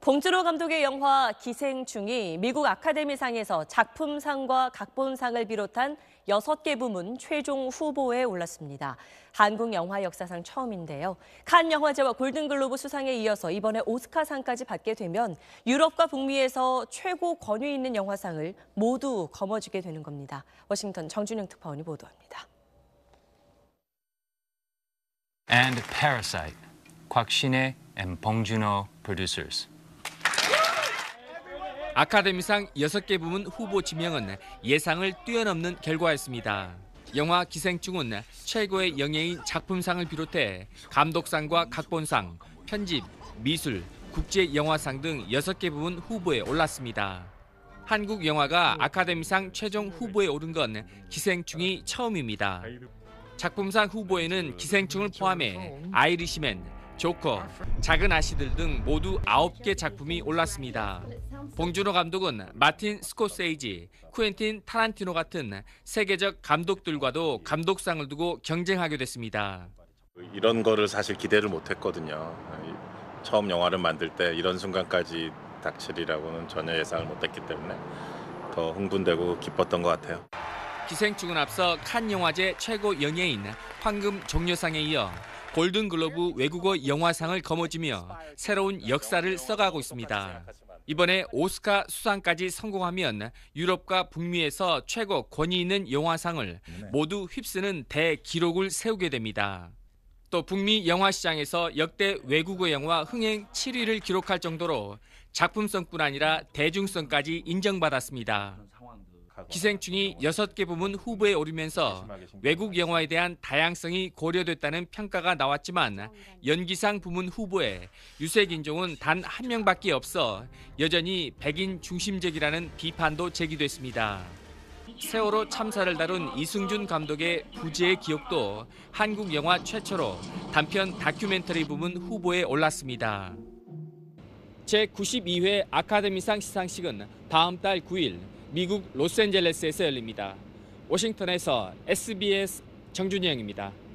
봉준호 감독의 영화 기생충이 미국 아카데미상에서 작품상과 각본상을 비롯한 6개 부문 최종 후보에 올랐습니다. 한국 영화 역사상 처음인데요. 칸 영화제와 골든글로브 수상에 이어서 이번에 오스카상까지 받게 되면 유럽과 북미에서 최고 권위 있는 영화상을 모두 거머쥐게 되는 겁니다. 워싱턴 정준영 특파원이 보도합니다. And Parasite, 곽신혜 and 봉준호 producers. 아카데미상 6개 부문 후보 지명은 예상을 뛰어넘는 결과였습니다. 영화 기생충은 최고의 영예인 작품상을 비롯해 감독상과 각본상, 편집, 미술, 국제영화상 등 6개 부문 후보에 올랐습니다. 한국 영화가 아카데미상 최종 후보에 오른 건 기생충이 처음입니다. 작품상 후보에는 기생충을 포함해 아이리시맨, 조커, 작은 아씨들 등 모두 9개 작품이 올랐습니다. 봉준호 감독은 마틴 스코세이지, 쿠엔틴 타란티노 같은 세계적 감독들과도 감독상을 두고 경쟁하게 됐습니다. 이런 거를 사실 기대를 못 했거든요. 처음 영화를 만들 때 이런 순간까지 닥칠이라고는 전혀 예상을 못 했기 때문에 더 흥분되고 기뻤던 것 같아요. 기생충은 앞서 칸 영화제 최고 연예인 황금 종려상에 이어 골든글로브 외국어 영화상을 거머쥐며 새로운 역사를 써가고 있습니다. 이번에 오스카 수상까지 성공하면 유럽과 북미에서 최고 권위 있는 영화상을 모두 휩쓰는 대기록을 세우게 됩니다. 또 북미 영화 시장에서 역대 외국어 영화 흥행 7위를 기록할 정도로 작품성뿐 아니라 대중성까지 인정받았습니다. 기생충이 6개 부문 후보에 오르면서 외국 영화에 대한 다양성이 고려됐다는 평가가 나왔지만 연기상 부문 후보에 유색 인종은 단 한 명밖에 없어 여전히 백인 중심적이라는 비판도 제기됐습니다. 세월호 참사를 다룬 이승준 감독의 부재의 기억도 한국 영화 최초로 단편 다큐멘터리 부문 후보에 올랐습니다. 제92회 아카데미상 시상식은 다음 달 9일 미국 로스앤젤레스에서 열립니다. 워싱턴에서 SBS 정준영입니다.